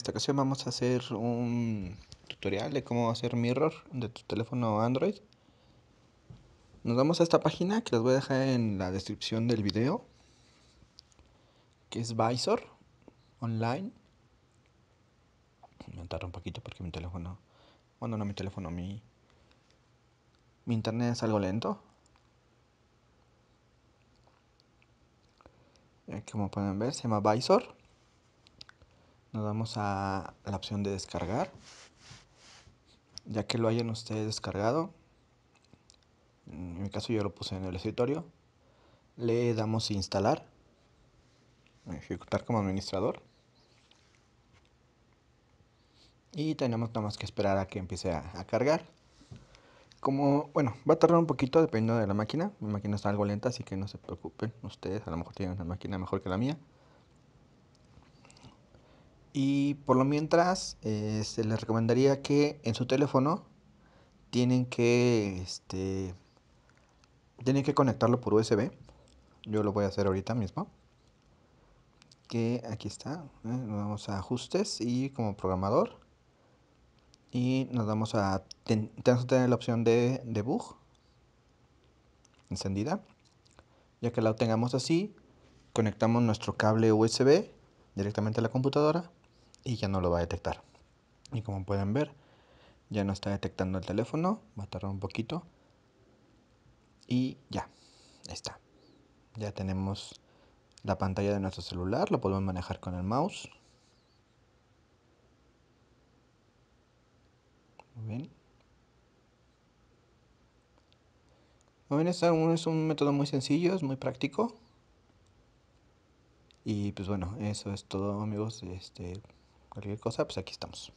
esta ocasión vamos a hacer un tutorial de cómo hacer mirror de tu teléfono Android. Nos vamos a esta página que les voy a dejar en la descripción del video, que es Visor Online. Me tarda un poquito porque mi teléfono, bueno no mi teléfono, mi, mi internet es algo lento. Como pueden ver se llama Visor nos vamos a la opción de descargar. Ya que lo hayan ustedes descargado, en mi caso yo lo puse en el escritorio, le damos instalar, ejecutar como administrador. Y tenemos nada más que esperar a que empiece a, a cargar. Como, bueno, va a tardar un poquito dependiendo de la máquina. Mi máquina está algo lenta, así que no se preocupen. Ustedes a lo mejor tienen una máquina mejor que la mía. Y por lo mientras, eh, se les recomendaría que en su teléfono tienen que, este, tienen que conectarlo por USB. Yo lo voy a hacer ahorita mismo. Que aquí está. Eh, nos vamos a ajustes y como programador. Y nos vamos a... tener la opción de debug. Encendida. Ya que la tengamos así, conectamos nuestro cable USB directamente a la computadora y ya no lo va a detectar. Y como pueden ver, ya no está detectando el teléfono, va a tardar un poquito. Y ya, está. Ya tenemos la pantalla de nuestro celular, lo podemos manejar con el mouse. Muy bien. Muy bien, es un, es un método muy sencillo, es muy práctico. Y pues bueno, eso es todo amigos. Este, cualquier cosa, pues aquí estamos.